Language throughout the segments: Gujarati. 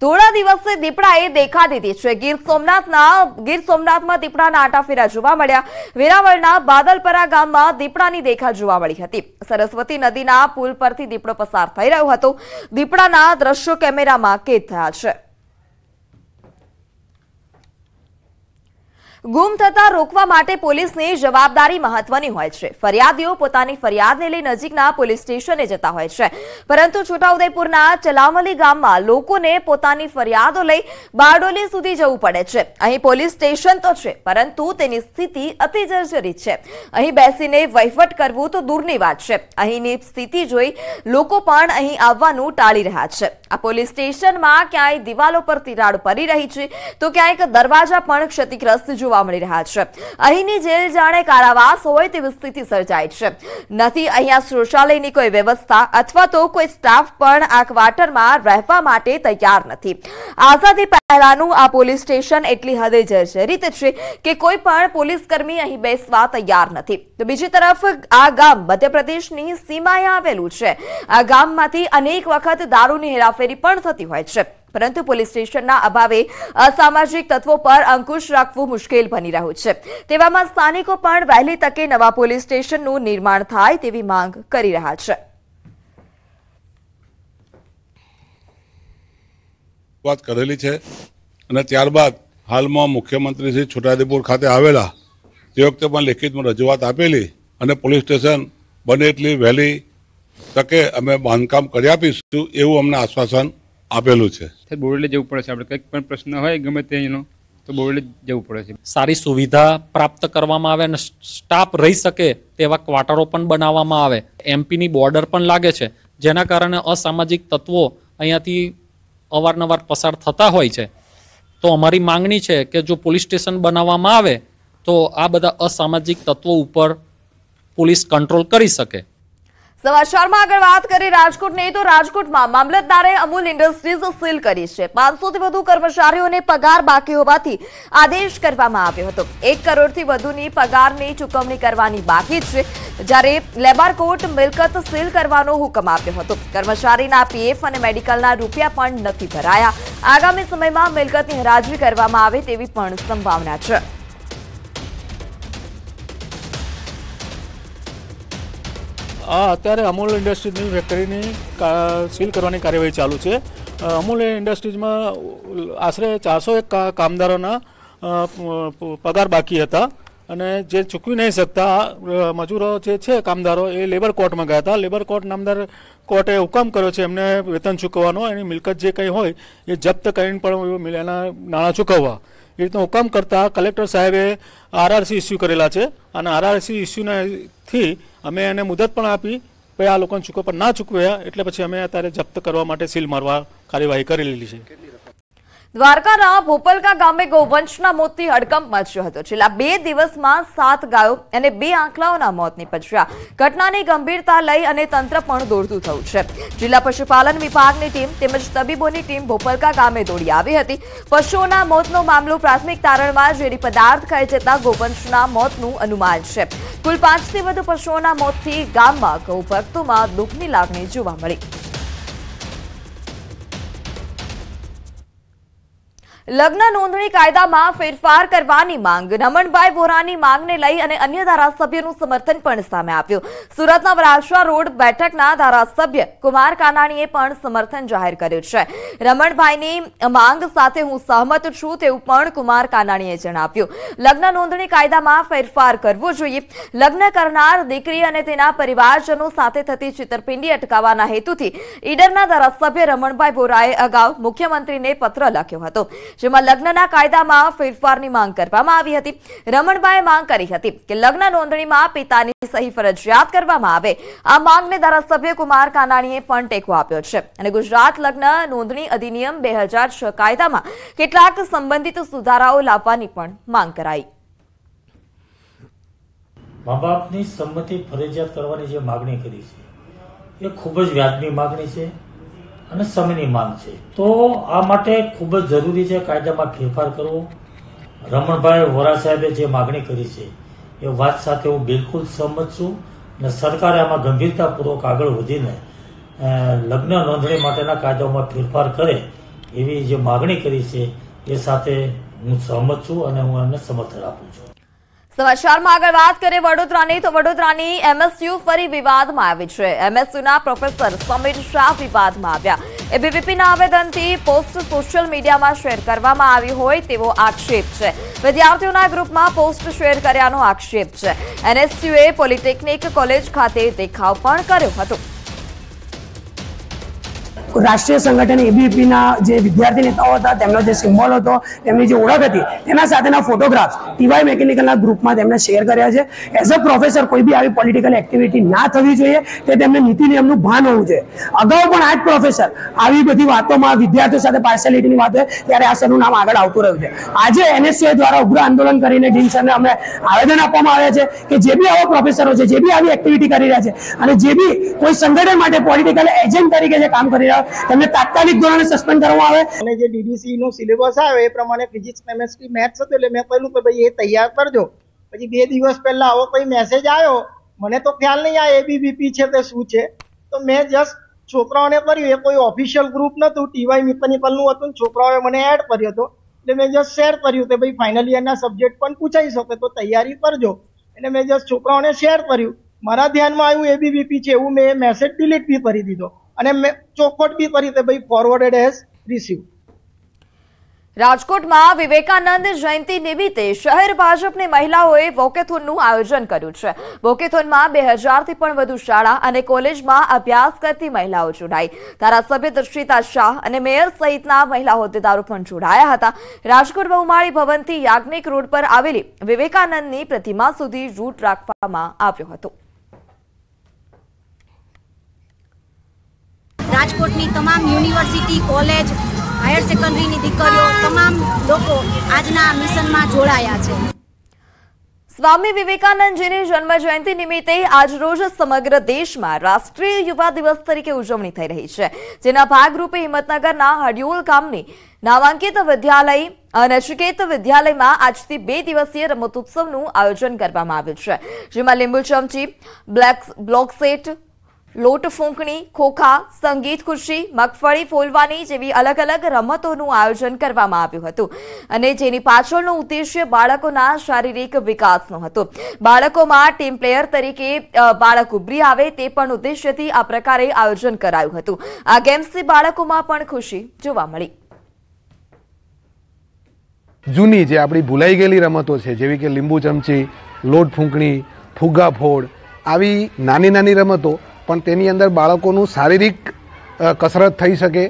થોડા દિવસે દીપડાએ દેખા દીધી છે ગીર સોમનાથના ગીર સોમનાથમાં દીપડાના આટાફેરા જોવા મળ્યા વેરાવળના બાદલપરા ગામમાં દીપડાની દેખા જોવા મળી હતી સરસ્વતી નદીના પુલ પરથી દીપડો પસાર થઈ રહ્યો હતો દીપડાના દ્રશ્યો કેમેરામાં કેદ થયા છે ગુમ થતા રોકવા માટે પોલીસની જવાબદારી મહત્વની હોય છે ફરિયાદીઓ પોતાની ફરિયાદને લઈ નજીકના પોલીસ સ્ટેશને જતા હોય છે પરંતુ છોટાઉદેપુરના ચલામલી ગામમાં લોકોને પોતાની ફરિયાદો લઈ બારડોલી સુધી જવું પડે છે અહીં પોલીસ સ્ટેશન તો છે પરંતુ તેની સ્થિતિ અતિ જર્જરિત છે અહીં બેસીને વહીવટ કરવું તો દૂરની વાત છે અહીંની સ્થિતિ જોઈ લોકો પણ અહીં આવવાનું ટાળી રહ્યા છે આ પોલીસ સ્ટેશનમાં ક્યાંય દિવાલો પર તિરાડ પડી રહી છે તો ક્યાંક દરવાજા પણ ક્ષતિગ્રસ્ત જોવા જોવા મળી રહ્યા છે અહીંની જેલ જાણે કારાવાસ હોય તેવી સ્થિતિ સર્જાય છે નથી અહીંયા શૌચાલયની કોઈ વ્યવસ્થા અથવા તો કોઈ સ્ટાફ પણ આ ક્વાર્ટરમાં રહેવા માટે તૈયાર નથી આઝાદી પહેલાનું આ પોલીસ સ્ટેશન એટલી હદે જર્જરિત છે કે કોઈ પણ પોલીસ કર્મી અહીં બેસવા તૈયાર નથી તો બીજી તરફ આ ગામ મધ્યપ્રદેશની સીમાએ આવેલું છે આ ગામમાંથી અનેક વખત દારૂની હેરાફેરી પણ થતી હોય છે પરંતુ પોલીસ સ્ટેશનના અભાવે અસામાજિક તત્વો પર અંકુશ રાખવું મુશ્કેલ બની રહ્યું છે તેવામાં સ્થાનિકો પણ વહેલી તકે નવા પોલીસ સ્ટેશનનું નિર્માણ થાય તેવી માંગ કરી રહ્યા છે વાત કરેલી છે અને ત્યારબાદ હાલમાં મુખ્યમંત્રી શ્રી છોટાદેપુર ખાતે આવેલા તે વખતે પણ લેખિતમાં રજૂઆત આપેલી અને પોલીસ સ્ટેશન બને એટલી વહેલી તકે અમે બાંધકામ કરી આપીશું એવું અમને આશ્વાસન આપેલું છે બોરડે જવું પડે છે આપણે કંઈક પણ પ્રશ્ન હોય ગમે તે એનો તો બોરડે જવું પડે છે સારી સુવિધા પ્રાપ્ત કરવામાં આવે અને સ્ટાફ રહી શકે તેવા ક્વાર્ટરો પણ બનાવવામાં આવે એમપીની બોર્ડર પણ લાગે છે જેના કારણે અસામાજિક તત્વો અહીંયાથી અવારનવાર પસાર થતા હોય છે તો અમારી માંગણી છે કે જો પોલીસ સ્ટેશન બનાવવામાં આવે તો આ બધા અસામાજિક તત્વો ઉપર પોલીસ કંટ્રોલ કરી શકે સમાચારમાં આગળ વાત કરી રાજકોટની તો રાજકોટમાં મામલતદારે અમૂલ ઇન્ડસ્ટ્રીઝ સીલ કરી છે પાંચસોથી વધુ કર્મચારીઓને પગાર બાકી હોવાથી આદેશ કરવામાં આવ્યો હતો એક કરોડથી વધુની પગારની ચૂકવણી કરવાની બાકી છે જ્યારે લેબર કોર્ટ મિલકત સીલ કરવાનો હુકમ આપ્યો હતો કર્મચારીના પીએફ અને મેડિકલના રૂપિયા પણ નથી ભરાયા આગામી સમયમાં મિલકતની હરાજરી કરવામાં આવે તેવી પણ સંભાવના છે આ અત્યારે અમૂલ ઇન્ડસ્ટ્રીઝની ફેક્ટરીની સીલ કરવાની કાર્યવાહી ચાલુ છે અમૂલ ઇન્ડસ્ટ્રીઝમાં આશરે ચારસો એક કામદારોના પગાર બાકી હતા અને જે ચૂકવી નહીં શકતા મજૂરો જે છે કામદારો એ લેબર કોર્ટમાં ગયા હતા લેબર કોર્ટ નામદાર કોર્ટે હુકમ કર્યો છે એમને વેતન ચૂકવવાનો એની મિલકત જે કંઈ હોય એ જપ્ત કરીને પણ એના નાણાં ચૂકવવા એ રીતનો હુકમ કરતા કલેક્ટર સાહેબે આરઆરસી ઇસ્યુ કરેલા છે અને આરઆરસી ઇસ્યુનાથી અમે એને મુદત પણ આપી પછી આ લોકોને ચૂકવ પણ ના ચૂકવ્યા એટલે પછી અમે અત્યારે જપ્ત કરવા માટે સીલ મારવા કાર્યવાહી કરી લીધી છે દ્વારકાના ભોપલકા ગામે ગૌવંશના મોતથી હડકંપ મચ્યો હતો છેલ્લા બે દિવસમાં સાત ગાયો અને બે આંકલાઓના મોત નિપજ્યા ઘટનાની ગંભીરતા લઈ અને તંત્ર પણ દોડતું થયું છે જિલ્લા પશુપાલન વિભાગની ટીમ તેમજ તબીબોની ટીમ ભોપલકા ગામે દોડી આવી હતી પશુઓના મોતનો મામલો પ્રાથમિક તારણમાં ઝેરી પદાર્થ ખાઈ જતા ગૌવંશના મોતનું અનુમાન છે કુલ પાંચથી વધુ પશુઓના મોતથી ગામમાં ગૌભક્તોમાં દુઃખની લાગણી જોવા મળી લગ્ન નોંધણી કાયદામાં ફેરફાર કરવાની માંગ રમણભાઈ વોરાની માંગને લઈ અને અન્ય ધારાસભ્યોનું સમર્થન પણ સામે આવ્યું સુરતના વરાછા રોડ બેઠકના ધારાસભ્ય કુમાર કાનાણીએ પણ સમર્થન જાહેર કર્યું છે રમણભાઈની માંગ સાથે હું સહમત છું તેવું પણ કુમાર કાનાણીએ જણાવ્યું લગ્ન નોંધણી કાયદામાં ફેરફાર કરવો જોઈએ લગ્ન કરનાર દીકરી અને તેના પરિવારજનો સાથે થતી છેતરપિંડી અટકાવવાના હેતુથી ઈડરના ધારાસભ્ય રમણભાઈ વોરાએ અગાઉ મુખ્યમંત્રીને પત્ર લખ્યો હતો જેમાં લગ્નના કાયદામાં ફેરફારની માંગ કરવામાં આવી હતી રમણભાઈએ માંગ કરી હતી કે લગ્ન નોંધણીમાં પિતાની સહી ફરજિયાત કરવામાં આવે આ માંગને ધારાસભ્ય કુમાર કાનાણીએ પણ ટેકો આપ્યો છે અને ગુજરાત લગ્ન નોંધણી અધિનિયમ બે કાયદામાં કેટલાક સંબંધિત સુધારાઓ લાવવાની પણ માંગ કરાઈ મા બાપની સંમતિ ફરજિયાત કરવાની જે માગણી કરી છે એ ખૂબ જ વ્યાજબી માગણી છે અને સમયની માંગ છે તો આ માટે ખૂબ જ જરૂરી છે કાયદામાં ફેરફાર કરવો રમણભાઈ વોરા સાહેબે જે માગણી કરી છે એ વાત સાથે હું બિલકુલ સહમત છું અને સરકારે આમાં ગંભીરતાપૂર્વક આગળ વધીને લગ્ન નોંધણી માટેના કાયદાઓમાં ફેરફાર કરે એવી જે માગણી કરી છે એ સાથે હું સહમત છું અને હું એમને સમર્થન આપું છું સમાચારમાં આગળ વાત કરીએ વડોદરાની તો વડોદરાની એમએસયુ ફરી વિવાદમાં આવી છે એમએસયુના પ્રોફેસર સમીર શાહ વિવાદમાં આવ્યા એબીવીપીના આવેદનથી પોસ્ટ સોશિયલ મીડિયામાં શેર કરવામાં આવી હોય તેવો આક્ષેપ છે વિદ્યાર્થીઓના ગ્રુપમાં પોસ્ટ શેર કર્યાનો આક્ષેપ છે એનએસયુએ પોલિટેકનિક કોલેજ ખાતે દેખાવ પણ કર્યો હતો રાષ્ટ્રીય સંગઠન એબીપીના જે વિદ્યાર્થી નેતાઓ હતા તેમનો જે સિમ્બોલ હતો તેમની જે ઓળખ હતી તેના સાથેના ફોટોગ્રાફ્સ ટીવાય મેકેનિકલના ગ્રુપમાં તેમણે શેર કર્યા છે એઝ અ પ્રોફેસર કોઈ બી આવી પોલિટિકલ એક્ટિવિટી ના થવી જોઈએ તે તેમને નીતિ નિયમનું ભાન હોવું જોઈએ અગાઉ પણ આ જ પ્રોફેસર આવી બધી વાતોમાં વિદ્યાર્થીઓ સાથે પાર્સેલિટીની વાત હોય ત્યારે આ સરનું નામ આગળ આવતું રહ્યું છે આજે એનએસસીએ દ્વારા ઉગ્ર આંદોલન કરીને ડીન સરને અમને આવેદન આપવામાં આવ્યા છે કે જે બી આવા પ્રોફેસરો છે જે બી આવી એક્ટિવિટી કરી રહ્યા છે અને જે બી કોઈ સંગઠન માટે પોલિટિકલ એજન્ટ તરીકે જે કામ કરી રહ્યા તમને તાત્કાલિક ધોરણે સસ્પેન્ડ કરવામાં આવે અને જે ડીડીસી નો સિલેબસ આવે એ પ્રમાણે ફિઝિક્સ કેમેસ્ટ્રી મેથ્સ હતું એટલે મેં કહ્યું કે ભાઈ એ તૈયાર કરજો પછી બે દિવસ પહેલા આવો કોઈ મેસેજ આવ્યો મને તો ખ્યાલ નહીં આ એબીવીપી છે તે શું છે તો મેં જસ્ટ છોકરાઓને કર્યું એ કોઈ ઓફિશિયલ ગ્રુપ નહોતું ટીવાય નું હતું છોકરાઓએ મને એડ કર્યો હતો એટલે મેં જસ્ટ શેર કર્યું કે ભાઈ ફાઇનલ યરના સબ્જેક્ટ પણ પૂછાઈ શકે તો તૈયારી કરજો એટલે મેં જસ્ટ છોકરાઓને શેર કર્યું મારા ધ્યાનમાં આવ્યું એબીવીપી છે એવું મેં મેસેજ ડિલીટ બી કરી દીધો અને મેં ચોખવટ બી કરી કે ભાઈ ફોરવર્ડેડ હેઝ રિસીવ રાજકોટમાં વિવેકાનંદ જયંતિ નિમિત્તે શહેર ભાજપની મહિલાઓએ વોકેથોનનું આયોજન કર્યું છે વોકેથોનમાં બે હજારથી પણ વધુ શાળા અને કોલેજમાં અભ્યાસ કરતી મહિલાઓ જોડાઈ ધારાસભ્ય દર્શિતા શાહ અને મેયર સહિતના મહિલા હોદ્દેદારો પણ જોડાયા હતા રાજકોટ બહુમાળી ભવનથી યાજ્ઞિક રોડ પર આવેલી વિવેકાનંદની પ્રતિમા સુધી રૂટ રાખવામાં આવ્યો હતો રાજકોટની તમામ યુનિવર્સિટી કોલેજ હાયર સેકન્ડરીની દીકરીઓ તમામ લોકો આજના મિશનમાં જોડાયા છે સ્વામી વિવેકાનંદજીની જન્મ જયંતિ નિમિત્તે આજરોજ સમગ્ર દેશમાં રાષ્ટ્રીય યુવા દિવસ તરીકે ઉજવણી થઈ રહી છે જેના ભાગરૂપે હિંમતનગરના હડિયોલ ગામની નામાંકિત વિદ્યાલય અનચિકેત વિદ્યાલયમાં આજથી બે દિવસીય રમતોત્સવનું આયોજન કરવામાં આવ્યું છે જેમાં લીંબુ ચમચી બ્લેક બ્લોક સેટ લોટ ફૂંકણી ખોખા સંગીત ખુરશી મગફળી ફોલવાની જેવી અલગ અલગ રમતોનું આયોજન કરવામાં આવ્યું હતું અને જેની પાછળનો ઉદ્દેશ્ય બાળકોના શારીરિક વિકાસનો હતો બાળકોમાં ટીમ પ્લેયર તરીકે બાળક ઉભરી આવે તે પણ ઉદ્દેશ્યથી આ પ્રકારે આયોજન કરાયું હતું આ ગેમ્સથી બાળકોમાં પણ ખુશી જોવા મળી જૂની જે આપણી ભૂલાઈ ગયેલી રમતો છે જેવી કે લીંબુ ચમચી લોટ ફૂંકણી ફુગ્ગા ફોડ આવી નાની નાની રમતો પણ તેની અંદર બાળકોનું શારીરિક કસરત થઈ શકે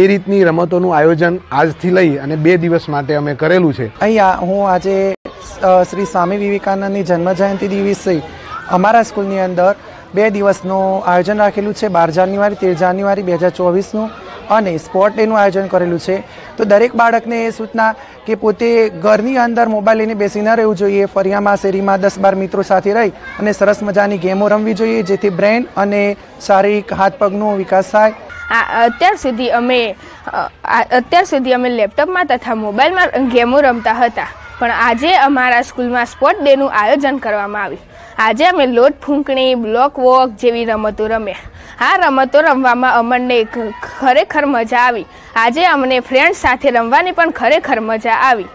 એ રીતની રમતોનું આયોજન આજથી લઈ અને બે દિવસ માટે અમે કરેલું છે અહીંયા હું આજે શ્રી સ્વામી વિવેકાનંદની જન્મ જન્મજયંતિ દિવસે અમારા સ્કૂલની અંદર બે દિવસનું આયોજન રાખેલું છે બાર જાન્યુઆરી તેર જાન્યુઆરી બે હજાર ચોવીસનું અને સ્પોર્ટ ડેનું આયોજન કરેલું છે તો દરેક બાળકને એ સૂચના કે પોતે ઘરની અંદર મોબાઈલ લઈને બેસી ન રહેવું જોઈએ ફરિયામાં શેરીમાં દસ બાર મિત્રો સાથે રહી અને સરસ મજાની ગેમો રમવી જોઈએ જેથી બ્રેન અને શારીરિક હાથ પગનો વિકાસ થાય અત્યાર સુધી અમે અત્યાર સુધી અમે લેપટોપમાં તથા મોબાઈલમાં ગેમો રમતા હતા પણ આજે અમારા સ્કૂલમાં સ્પોર્ટ ડેનું આયોજન કરવામાં આવ્યું આજે અમે લોટ ફૂંકણી બ્લોક વોક જેવી રમતો રમ્યા આ રમતો રમવામાં અમને ખરેખર મજા આવી આજે અમને ફ્રેન્ડ્સ સાથે રમવાની પણ ખરેખર મજા આવી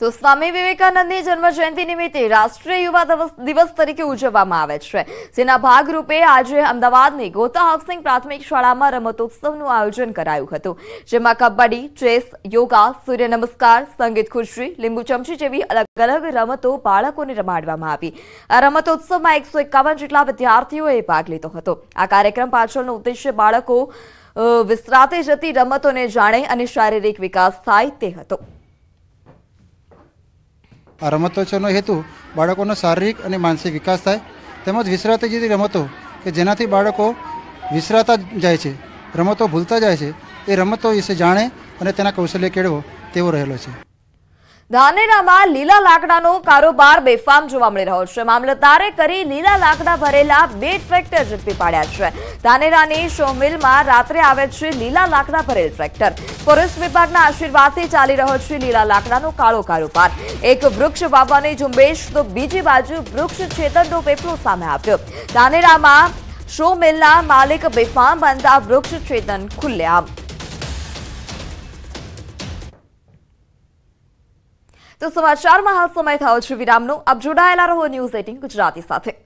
તો સ્વામી વિવેકાનંદની જન્મજયંતિ નિમિત્તે રાષ્ટ્રીય યુવા દિવસ તરીકે ઉજવવામાં આવે છે જેના ભાગરૂપે આજે અમદાવાદની ગોતા હાઉસિંગ પ્રાથમિક શાળામાં રમતોત્સવનું આયોજન કરાયું હતું જેમાં કબડ્ડી ચેસ યોગા સૂર્ય નમસ્કાર સંગીત ખુરશી લીંબુ ચમચી જેવી અલગ અલગ રમતો બાળકોને રમાડવામાં આવી આ રમતોત્સવમાં એકસો એકાવન જેટલા વિદ્યાર્થીઓએ ભાગ લીધો હતો આ કાર્યક્રમ પાછળનો ઉદ્દેશ્ય બાળકો વિસ્તરાતે જતી રમતોને જાણે અને શારીરિક વિકાસ થાય તે હતો આ રમતોત્સવનો હેતુ બાળકોનો શારીરિક અને માનસિક વિકાસ થાય તેમજ વિસરાતી જેવી રમતો કે જેનાથી બાળકો વિસરાતા જાય છે રમતો ભૂલતા જાય છે એ રમતો વિશે જાણે અને તેના કૌશલ્ય કેળવો તેવો રહેલો છે ધાનેરામાં લીલા લાકડાનો કારોબાર બેફામ જોવા મળી રહ્યો છે મામલતદારે કરી લીલા લાકડા ભરેલા બે ટ્રેક્ટર ઝડપી પાડ્યા છે ધાનેરાની શોમિલમાં રાત્રે આવે છે લીલા લાકડા ભરેલ ટ્રેક્ટર ફોરેસ્ટ વિભાગના આશીર્વાદથી ચાલી રહ્યો છે લીલા લાકડાનો કાળો કારોબાર એક વૃક્ષ વાવવાની ઝુંબેશ તો બીજી બાજુ વૃક્ષ છેતરનો પેપલો સામે આવ્યો ધાનેરામાં શોમિલના માલિક બેફામ બનતા વૃક્ષ છેતન ખુલ્લેઆમ તો સમાચારમાં હાલ સમય થયો છે વિરામનો આપ જોડાયેલા રહો ન્યૂઝ એટીન ગુજરાતી સાથે